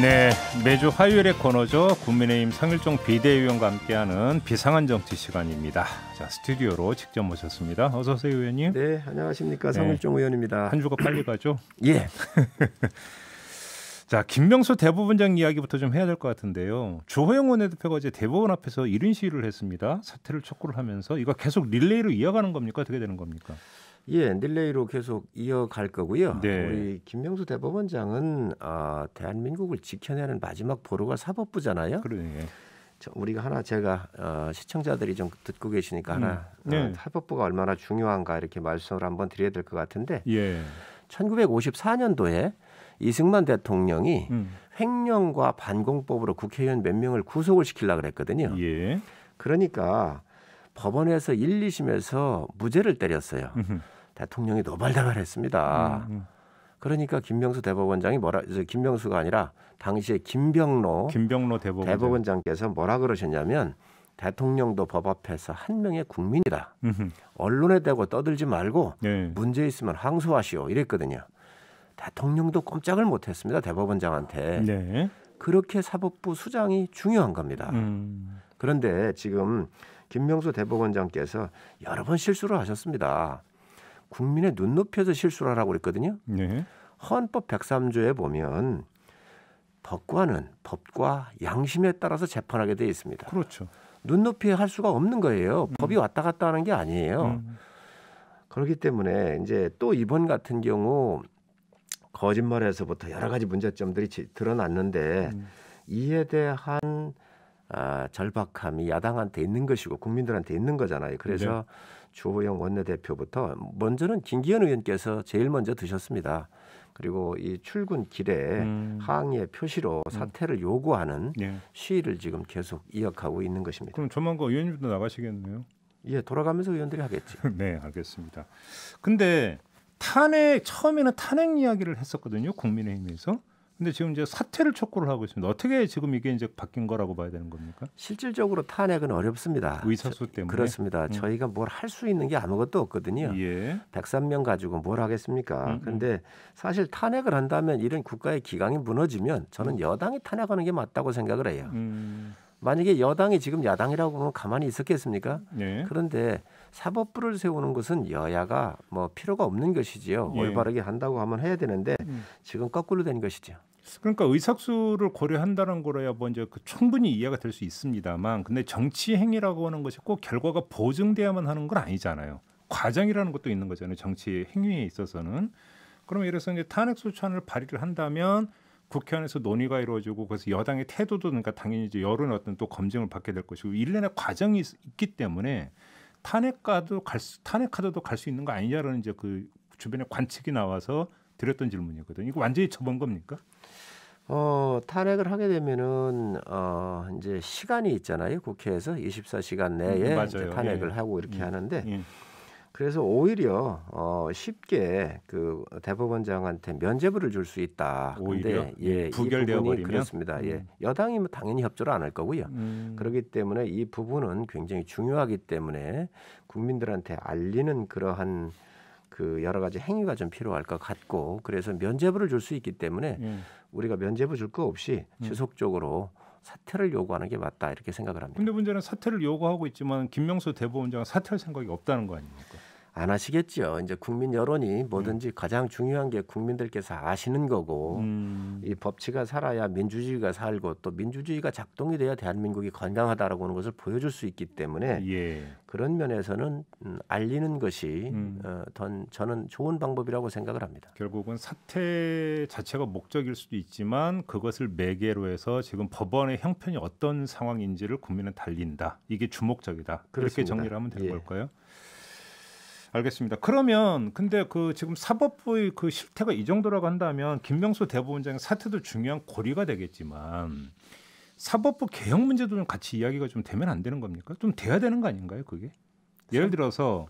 네, 매주 화요일의 코너죠. 국민의힘 상일종 비대위원과 함께하는 비상한 정치 시간입니다. 자, 스튜디오로 직접 모셨습니다. 어서 오세요, 의원님. 네, 안녕하십니까. 네. 상일종 네. 의원입니다. 한 주가 빨리 가죠? 예. 자, 김명수 대법원장 이야기부터 좀 해야 될 것 같은데요. 주호영 원내대표가 이제 대법원 앞에서 1인 시위를 했습니다. 사퇴를 촉구를 하면서 이거 계속 릴레이로 이어가는 겁니까? 어떻게 되는 겁니까? 예, 닐레이로 계속 이어갈 거고요. 네. 우리 김명수 대법원장은 아, 대한민국을 지켜내는 마지막 보루가 사법부잖아요. 그러네. 예. 저, 우리가 하나 제가 어, 시청자들이 좀 듣고 계시니까 하나 음. 어, 네. 어, 사법부가 얼마나 중요한가 이렇게 말씀을 한번 드려야 될 것 같은데. 예. 1954년도에 이승만 대통령이 음. 횡령과 반공법으로 국회의원 몇 명을 구속을 시키려 그랬거든요. 예. 그러니까 법원에서 1, 2심에서 무죄를 때렸어요. 음흠. 대통령이 노발대발했습니다. 음, 음. 그러니까 김병수 대법원장이 뭐라 김병수가 아니라 당시에 김병로 김병로 대법원장. 대법원장께서 뭐라 그러셨냐면 대통령도 법 앞에서 한 명의 국민이다. 음흠. 언론에 대고 떠들지 말고 네. 문제 있으면 항소하시오. 이랬거든요. 대통령도 꼼짝을 못했습니다. 대법원장한테. 네. 그렇게 사법부 수장이 중요한 겁니다. 음. 그런데 지금 김명수 대법원장께서 여러 번 실수를 하셨습니다. 국민의 눈높이에서 실수를 하라고 그랬거든요. 네. 헌법 103조에 보면 법관은 법과 양심에 따라서 재판하게 되어 있습니다. 그렇죠. 눈높이에 할 수가 없는 거예요. 음. 법이 왔다 갔다 하는 게 아니에요. 음. 그렇기 때문에 이제 또 이번 같은 경우 거짓말에서부터 여러 가지 문제점들이 드러났는데 음. 이에 대한 아, 절박함이 야당한테 있는 것이고 국민들한테 있는 거잖아요. 그래서 네. 주호영 원내대표부터 먼저는 김기현 의원께서 제일 먼저 드셨습니다. 그리고 이 출근 길에 음. 항의 표시로 음. 사퇴를 요구하는 예. 시위를 지금 계속 이어가고 있는 것입니다. 그럼 조만간 의원님도 나가시겠네요. 예, 돌아가면서 의원들이 하겠지. 네, 알겠습니다. 근데 탄핵 처음에는 탄핵 이야기를 했었거든요. 국민의힘에서. 근데 지금 이제 사퇴를 촉구를 하고 있습니다. 어떻게 지금 이게 이제 바뀐 거라고 봐야 되는 겁니까? 실질적으로 탄핵은 어렵습니다. 의사수 때문에 그렇습니다. 음. 저희가 뭘 할 수 있는 게 아무것도 없거든요. 예. 103명 가지고 뭘 하겠습니까? 음, 음. 근데 사실 탄핵을 한다면 이런 국가의 기강이 무너지면 저는 음. 여당이 탄핵하는 게 맞다고 생각을 해요. 음. 만약에 여당이 지금 야당이라고 하면 가만히 있었겠습니까? 예. 그런데 사법부를 세우는 것은 여야가 뭐 필요가 없는 것이지요. 예. 올바르게 한다고 하면 해야 되는데 음. 지금 거꾸로 된 것이죠. 그러니까 의석수를 고려한다는 거라야 먼저 뭐 그 충분히 이해가 될 수 있습니다만 근데 정치 행위라고 하는 것이 꼭 결과가 보증돼야만 하는 건 아니잖아요. 과정이라는 것도 있는 거잖아요. 정치 행위에 있어서는 그러면 예를 들어서 이제 탄핵 소추안을 발의를 한다면 국회 안에서 논의가 이루어지고 그래서 여당의 태도도 그러니까 당연히 이제 여론의 어떤 또 검증을 받게 될 것이고 일련의 과정이 있기 때문에 탄핵가도 갈 수, 탄핵카드도 갈 수 있는 거 아니냐라는 이제 그 주변에 관측이 나와서 드렸던 질문이거든요. 이거 완전히 처분 겁니까? 어, 탄핵을 하게 되면은 어, 이제 시간이 있잖아요. 국회에서 24시간 내에 음, 음 탄핵을 예. 하고 이렇게 예. 하는데 예. 그래서 오히려 어 쉽게 그 대법원장한테 면제부를 줄 수 있다. 오히려 예, 부결되어 버리면 그렇습니다. 예. 음. 여당이 면 뭐 당연히 협조를 안 할 거고요. 음. 그렇기 때문에 이 부분은 굉장히 중요하기 때문에 국민들한테 알리는 그러한 그 여러 가지 행위가 좀 필요할 것 같고 그래서 면제부를 줄 수 있기 때문에 예. 우리가 면제부 줄 거 없이 음. 지속적으로 사퇴를 요구하는 게 맞다 이렇게 생각을 합니다. 근데 문제는 사퇴를 요구하고 있지만 김명수 대법원장은 사퇴할 생각이 없다는 거 아닙니까? 안 하시겠죠. 이제 국민 여론이 뭐든지 음. 가장 중요한 게 국민들께서 아시는 거고 음. 이 법치가 살아야 민주주의가 살고 또 민주주의가 작동이 돼야 대한민국이 건강하다라고 하는 것을 보여줄 수 있기 때문에 예. 그런 면에서는 음, 알리는 것이 음. 어, 던, 저는 좋은 방법이라고 생각을 합니다. 결국은 사태 자체가 목적일 수도 있지만 그것을 매개로 해서 지금 법원의 형편이 어떤 상황인지를 국민은 달린다. 이게 주목적이다. 그렇습니다. 그렇게 정리를 하면 되는 예. 걸까요? 알겠습니다. 그러면 근데 그 지금 사법부의 그 실태가 이 정도라고 한다면 김명수 대법원장의 사태도 중요한 고리가 되겠지만 사법부 개혁 문제도 좀 같이 이야기가 좀 되면 안 되는 겁니까? 좀 돼야 되는 거 아닌가요, 그게? 예를 들어서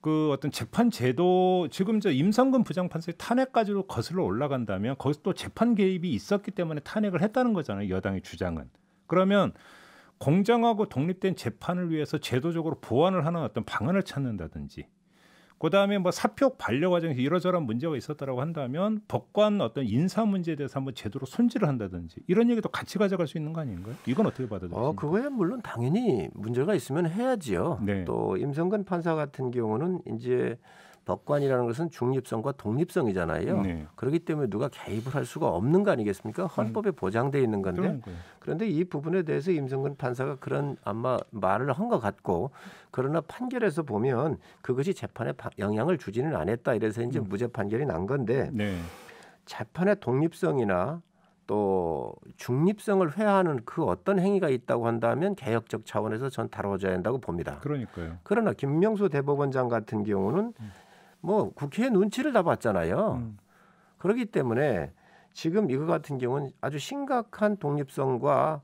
그 어떤 재판 제도 지금 저 임성근 부장판사의 탄핵까지로 거슬러 올라간다면 거기서 또 재판 개입이 있었기 때문에 탄핵을 했다는 거잖아요, 여당의 주장은. 그러면 공정하고 독립된 재판을 위해서 제도적으로 보완을 하는 어떤 방안을 찾는다든지 그다음에 뭐 사표 반려 과정에서 이러저러한 문제가 있었다라고 한다면 법관 어떤 인사 문제에 대해서 한번 제대로 손질을 한다든지 이런 얘기도 같이 가져갈 수 있는 거 아닌가요? 이건 어떻게 받아들이세요? 어, 그거야 물론 당연히 문제가 있으면 해야지요. 네. 또 임성근 판사 같은 경우는 이제 법관이라는 것은 중립성과 독립성이잖아요. 네. 그렇기 때문에 누가 개입을 할 수가 없는 거 아니겠습니까? 헌법에 음. 보장돼 있는 건데. 그런데 이 부분에 대해서 임성근 판사가 그런 아마 말을 한 것 같고 그러나 판결에서 보면 그것이 재판에 영향을 주지는 않았다 이래서 이제 음. 무죄 판결이 난 건데 네. 재판의 독립성이나 또 중립성을 회하는 그 어떤 행위가 있다고 한다면 개혁적 차원에서 전 다뤄져야 한다고 봅니다. 그러니까요. 그러나 김명수 대법원장 같은 경우는 음. 뭐 국회 눈치를 다 봤잖아요. 음. 그렇기 때문에 지금 이거 같은 경우는 아주 심각한 독립성과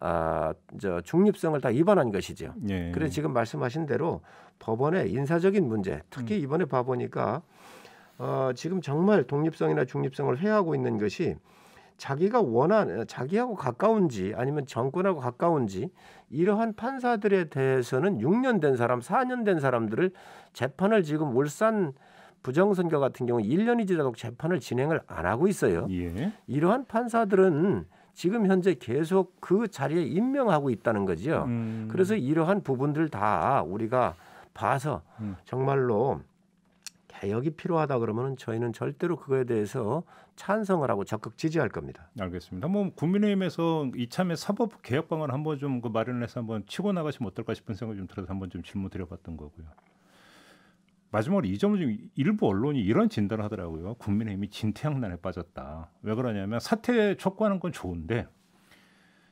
아, 저 중립성을 다 위반한 것이죠. 예. 그래서 지금 말씀하신 대로 법원의 인사적인 문제, 특히 음. 이번에 봐보니까 어, 지금 정말 독립성이나 중립성을 회하고 있는 것이 자기가 원하 자기하고 가까운지 아니면 정권하고 가까운지 이러한 판사들에 대해서는 6년 된 사람, 4년 된 사람들을 재판을 지금 울산 부정선거 같은 경우 1년이 지나도록 재판을 진행을 안 하고 있어요. 예. 이러한 판사들은 지금 현재 계속 그 자리에 임명하고 있다는 거지 음. 그래서 이러한 부분들 다 우리가 봐서 음. 정말로 개혁이 필요하다 그러면 저희는 절대로 그거에 대해서 찬성을 하고 적극 지지할 겁니다. 알겠습니다. 뭐 국민의힘에서 이참에 사법 개혁 방안 한번 좀 그 마련해서 한번 치고 나가시면 어떨까 싶은 생각좀 들어서 한번 좀 질문 드려봤던 거고요. 마지막으로 이 점을 지금 일부 언론이 이런 진단을 하더라고요. 국민의힘이 진퇴양난에 빠졌다. 왜 그러냐면 사퇴 촉구하는 건 좋은데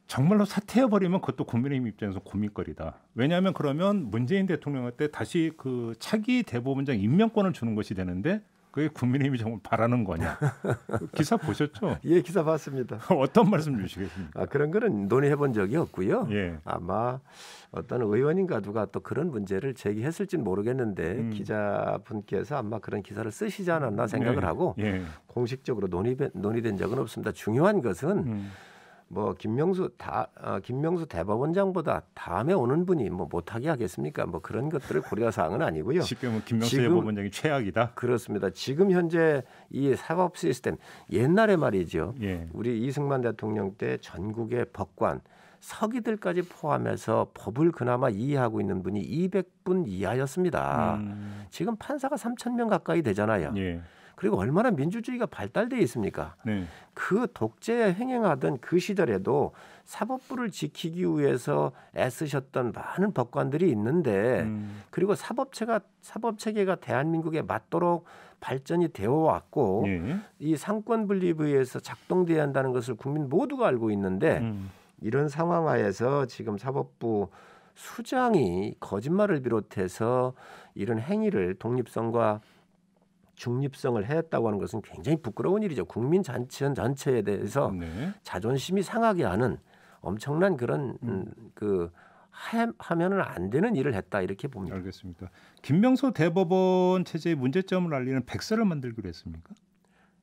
정말로 사퇴해버리면 그것도 국민의힘 입장에서 고민거리다. 왜냐하면 그러면 문재인 대통령 한테 다시 그 차기 대법원장 임명권을 주는 것이 되는데 그게 국민의힘이 정말 바라는 거냐? 기사 보셨죠? 예, 기사 봤습니다. 어떤 말씀 주시겠습니까? 아, 그런 거는 논의해 본 적이 없고요. 예. 아마 어떤 의원인가 누가 또 그런 문제를 제기했을진 모르겠는데 음. 기자분께서 아마 그런 기사를 쓰시지 않았나 생각을 예. 하고 예. 공식적으로 논의, 논의된 적은 없습니다. 중요한 것은 음. 뭐 김명수 다 어, 김명수 대법원장보다 다음에 오는 분이 뭐 못하게 하겠습니까? 뭐 그런 것들을 고려 사항은 아니고요. 쉽게 뭐 김명수 대법원장이 최악이다. 그렇습니다. 지금 현재 이 사법 시스템 옛날에 말이죠. 예. 우리 이승만 대통령 때 전국의 법관 서기들까지 포함해서 법을 그나마 이해하고 있는 분이 200분 이하였습니다. 음. 지금 판사가 3천 명 가까이 되잖아요. 예. 그리고 얼마나 민주주의가 발달돼 있습니까? 네. 그 독재 행행하던 그 시절에도 사법부를 지키기 위해서 애쓰셨던 많은 법관들이 있는데 음. 그리고 사법체가 사법 체계가 대한민국에 맞도록 발전이 되어 왔고 예. 이 상권 분립에 의해서 작동돼야 한다는 것을 국민 모두가 알고 있는데 음. 이런 상황 하에서 지금 사법부 수장이 거짓말을 비롯해서 이런 행위를 독립성과 중립성을 해했다고 하는 것은 굉장히 부끄러운 일이죠. 국민 전체 전체에 대해서 네. 자존심이 상하게 하는 엄청난 그런 음, 음. 그 하면은 안 되는 일을 했다 이렇게 봅니다. 알겠습니다. 김명수 대법원 체제의 문제점을 알리는 백서를 만들기로 했습니까?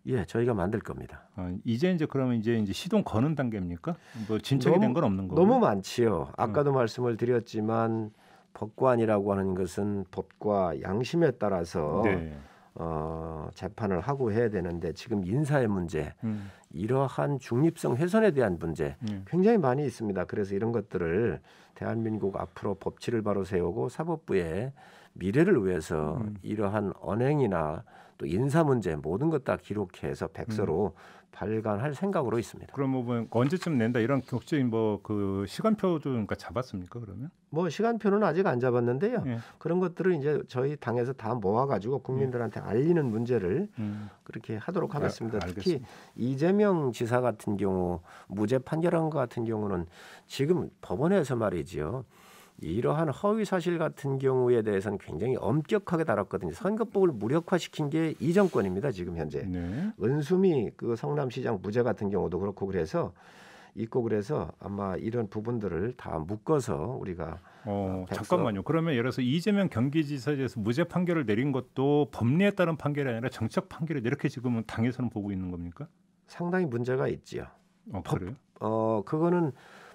예, 저희가 만들 겁니다. 아, 이제 이제 그러면 이제 이제 시동 거는 단계입니까? 뭐 진척이 된 건 없는 거고 너무 많지요. 아까도 음. 말씀을 드렸지만 법관이라고 하는 것은 법과 양심에 따라서 네. 어, 재판을 하고 해야 되는데 지금 인사의 문제, 음. 이러한 중립성 훼손에 대한 문제 음. 굉장히 많이 있습니다. 그래서 이런 것들을 대한민국 앞으로 법치를 바로 세우고 사법부의 미래를 위해서 음. 이러한 언행이나 또 인사 문제 모든 것 다 기록해서 백서로 음. 발간할 생각으로 있습니다. 그럼 뭐 언제쯤 낸다 이런 격지 뭐그 시간표 좀 그러니까 잡았습니까 그러면? 뭐 시간표는 아직 안 잡았는데요. 예. 그런 것들을 이제 저희 당에서 다 모아가지고 국민들한테 알리는 문제를 음. 그렇게 하도록 아, 하겠습니다. 아, 특히 이재명 지사 같은 경우 무죄 판결한 것 같은 경우는 지금 법원에서 말이지요. 이러한 허위 사실 같은 경우에 대해서는 굉장히 엄격하게 다뤘거든요. 선거법을 무력화시킨 게 이 정권입니다. 지금 현재 네. 은수미 그 성남시장 무죄 같은 경우도 그렇고 그래서 있고 그래서 아마 이런 부분들을 다 묶어서 우리가 어, 어 잠깐만요. 그러면 예를 들어서 이재명 경기지사에서 무죄 판결을 내린 것도 법리에 따른 판결이 아니라 정책 판결을 이렇게 지금 당에서는 보고 있는 겁니까? 상당히 문제가 있지요. 어, 그래요? 어 그거는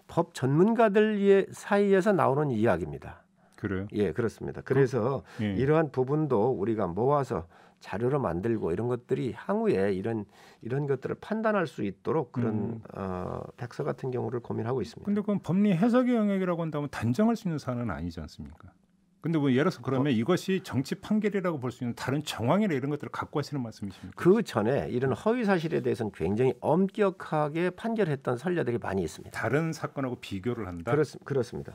법 전문가들 사이에서 나오는 이야기입니다. 그래요? 예, 그렇습니다. 그래서 어? 예. 이러한 부분도 우리가 모아서 자료로 만들고 이런 것들이 향후에 이런 이런 것들을 판단할 수 있도록 그런 음. 어, 백서 같은 경우를 고민하고 있습니다. 근데 그건 법리 해석의 영역이라고 한다면 단정할 수 있는 사안은 아니지 않습니까? 근데 뭐 예를 들어서 그러면 어? 이것이 정치 판결이라고 볼 수 있는 다른 정황이나 이런 것들을 갖고 하시는 말씀이십니까? 그 전에 이런 허위 사실에 대해서는 굉장히 엄격하게 판결했던 선례들이 많이 있습니다. 다른 사건하고 비교를 한다. 그렇, 그렇습니다.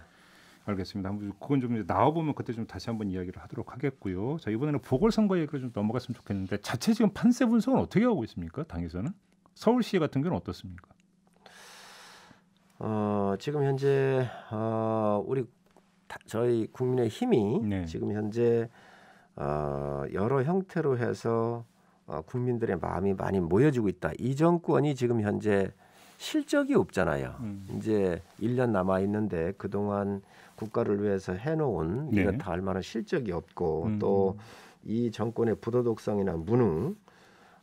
알겠습니다. 그건 좀 나와 보면 그때 좀 다시 한번 이야기를 하도록 하겠고요. 자 이번에는 보궐선거 얘기로 좀 넘어갔으면 좋겠는데 자체 지금 판세 분석은 어떻게 하고 있습니까? 당에서는 서울시 같은 경우는 어떻습니까? 어, 지금 현재 어, 우리 저희 국민의 힘이 네. 지금 현재 어, 여러 형태로 해서 어, 국민들의 마음이 많이 모여지고 있다. 이 정권이 지금 현재 실적이 없잖아요. 음. 이제 1년 남아 있는데 그동안 국가를 위해서 해놓은 네. 이것 다할 만한 실적이 없고 음. 또이 정권의 부도덕성이나 무능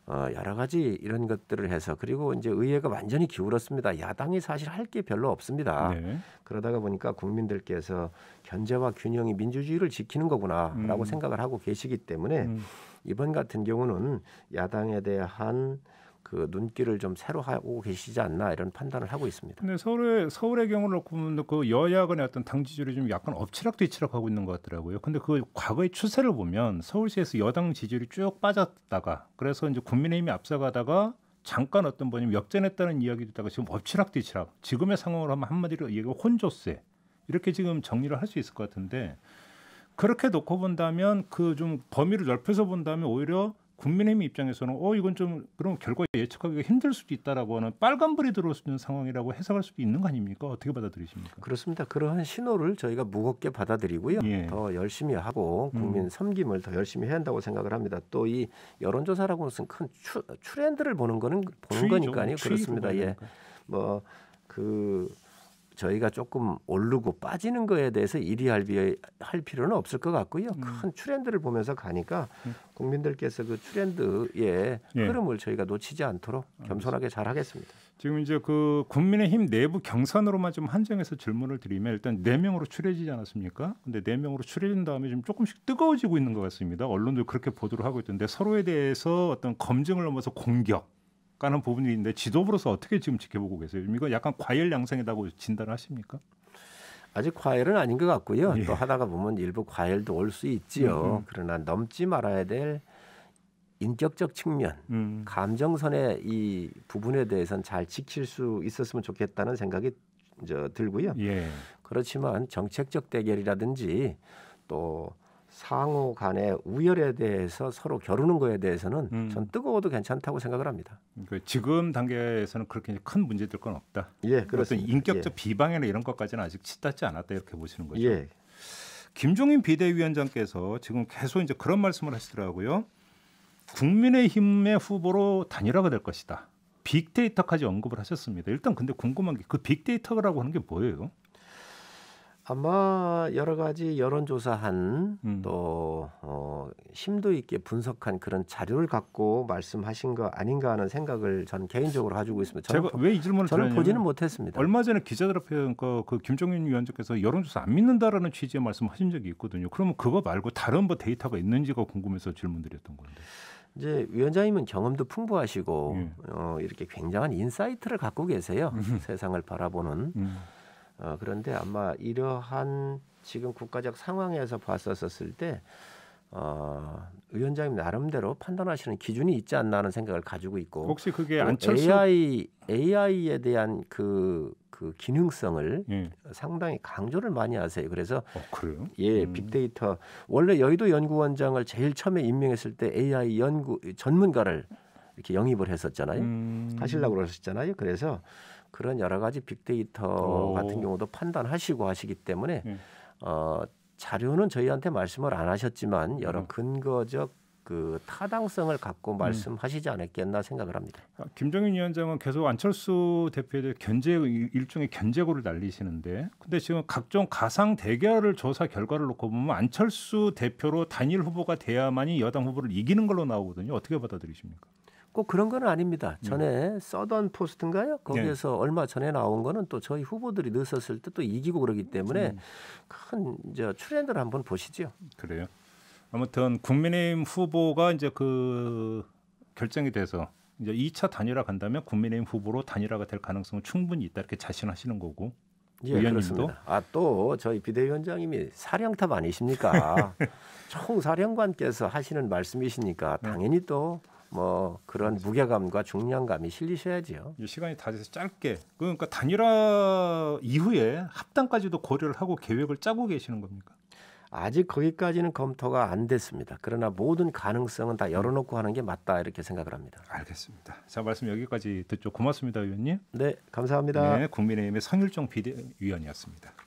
어, 여러 가지 이런 것들을 해서 그리고 이제 의회가 완전히 기울었습니다. 야당이 사실 할 게 별로 없습니다. 네. 그러다가 보니까 국민들께서 견제와 균형이 민주주의를 지키는 거구나라고 음. 생각을 하고 계시기 때문에 음. 이번 같은 경우는 야당에 대한 그 눈길을 좀 새로 하고 계시지 않나 이런 판단을 하고 있습니다. 근데 서울의 서울의 경우를 보면 그 여야 간의 어떤 당 지지율이 좀 약간 엎치락뒤치락 하고 있는 것 같더라고요. 근데 그 과거의 추세를 보면 서울시에서 여당 지지율이 쭉 빠졌다가 그래서 이제 국민의힘이 앞서가다가 잠깐 어떤 뭐냐 역전했다는 이야기도 있다가 지금 엎치락뒤치락 지금의 상황으로 하면 한마디로 얘가 혼조세 이렇게 지금 정리를 할 수 있을 것 같은데 그렇게 놓고 본다면 그 좀 범위를 넓혀서 본다면 오히려 국민의힘 입장에서는 어 이건 좀그런 결과 예측하기가 힘들 수도 있다라고 하는 빨간불이 들어올 수 있는 상황이라고 해석할 수도 있는 거 아닙니까? 어떻게 받아들이십니까? 그렇습니다. 그러한 신호를 저희가 무겁게 받아들이고요. 예. 더 열심히 하고 음. 국민 섬김을 더 열심히 해야 한다고 생각을 합니다. 또 이 여론조사라고 무슨 큰 추, 트렌드를 보는 거는 보는 거니까요. 그렇습니다. 예. 뭐그 저희가 조금 오르고 빠지는 거에 대해서 이리할할 필요는 없을 것 같고요. 음. 큰 트렌드를 보면서 가니까 음. 국민들께서 그 트렌드의 예. 흐름을 저희가 놓치지 않도록 겸손하게 잘 하겠습니다. 지금 이제 그 국민의힘 내부 경선으로만 좀 한정해서 질문을 드리면 일단 네 명으로 추려지지 않았습니까? 근데 네 명으로 추려진 다음에 좀 조금씩 뜨거워지고 있는 것 같습니다. 언론도 그렇게 보도를 하고 있던데 서로에 대해서 어떤 검증을 넘어서 공격 가는 부분이 있는데 지도부로서 어떻게 지금 지켜보고 계세요? 이거 약간 과열 양상이라고 진단을 하십니까? 아직 과열은 아닌 것 같고요. 예. 또 하다가 보면 일부 과열도 올 수 있지요. 음, 음. 그러나 넘지 말아야 될 인격적 측면, 음. 감정선의 이 부분에 대해서는 잘 지킬 수 있었으면 좋겠다는 생각이 들고요. 예. 그렇지만 정책적 대결이라든지 또 상호 간의 우열에 대해서 서로 겨루는 거에 대해서는 음. 전 뜨거워도 괜찮다고 생각을 합니다. 그 지금 단계에서는 그렇게 큰 문제될 건 없다. 예, 그렇습 인격적 예. 비방이나 이런 것까지는 아직 치닫지 않았다 이렇게 보시는 거죠. 예. 김종인 비대위원장께서 지금 계속 이제 그런 말씀을 하시더라고요. 국민의힘의 후보로 단일화가 될 것이다. 빅데이터까지 언급을 하셨습니다. 일단 근데 궁금한 게 그 빅데이터라고 하는 게 뭐예요? 아마 여러 가지 여론조사한 음. 또 어, 심도 있게 분석한 그런 자료를 갖고 말씀하신 거 아닌가 하는 생각을 저는 개인적으로 가지고 있습니다. 제가 왜 이 질문을 저는 보지는 못했습니다. 얼마 전에 기자들앞에그 그 김종인 위원장께서 여론조사 안 믿는다라는 취지의 말씀하신 적이 있거든요. 그러면 그거 말고 다른 뭐 데이터가 있는지가 궁금해서 질문드렸던 건데. 이제 위원장님은 경험도 풍부하시고 예. 어, 이렇게 굉장한 인사이트를 갖고 계세요. 음. 세상을 바라보는. 음. 어, 그런데 아마 이러한 지금 국가적 상황에서 봤었을 때 어, 위원장님 나름대로 판단하시는 기준이 있지 않나 하는 생각을 가지고 있고 혹시 그게 안철수 AI AI에 대한 그그 그 기능성을 예. 상당히 강조를 많이 하세요. 그래서 어, 그래요? 예, 음. 빅데이터 원래 여의도 연구원장을 제일 처음에 임명했을 때 AI 연구 전문가를 이렇게 영입을 했었잖아요. 음. 하실라고 그러셨잖아요. 그래서 그런 여러 가지 빅데이터 오. 같은 경우도 판단하시고 하시기 때문에 네. 어, 자료는 저희한테 말씀을 안 하셨지만 여러 음. 근거적 그 타당성을 갖고 음. 말씀하시지 않았겠나 생각을 합니다. 아, 김정인 위원장은 계속 안철수 대표에 대해 견제 일종의 견제고를 날리시는데, 근데 지금 각종 가상 대결을 조사 결과를 놓고 보면 안철수 대표로 단일 후보가 돼야만이 여당 후보를 이기는 걸로 나오거든요. 어떻게 받아들이십니까? 꼭 그런 건 아닙니다. 음. 전에 음. 써던 포스트인가요? 거기에서 네. 얼마 전에 나온 거는 또 저희 후보들이 늦었을 때 또 이기고 그러기 때문에 음. 큰 이제 트렌드를 한번 보시죠. 그래요. 아무튼 국민의힘 후보가 이제 그 결정이 돼서 이제 2차 단일화 간다면 국민의힘 후보로 단일화가 될 가능성은 충분히 있다 이렇게 자신하시는 거고 예, 의원님도 아 또 저희 비대위원장님이 사령탑 아니십니까? 총사령관께서 하시는 말씀이시니까 네. 당연히 또뭐 그런 무게감과 중량감이 실리셔야지요. 시간이 다 돼서 짧게 그러니까 단일화 이후에 합당까지도 고려를 하고 계획을 짜고 계시는 겁니까? 아직 거기까지는 검토가 안 됐습니다. 그러나 모든 가능성은 다 열어놓고 하는 게 맞다 이렇게 생각을 합니다. 알겠습니다. 자 말씀 여기까지 듣죠. 고맙습니다, 의원님. 네, 감사합니다. 네, 국민의힘의 성일종 비대위원이었습니다.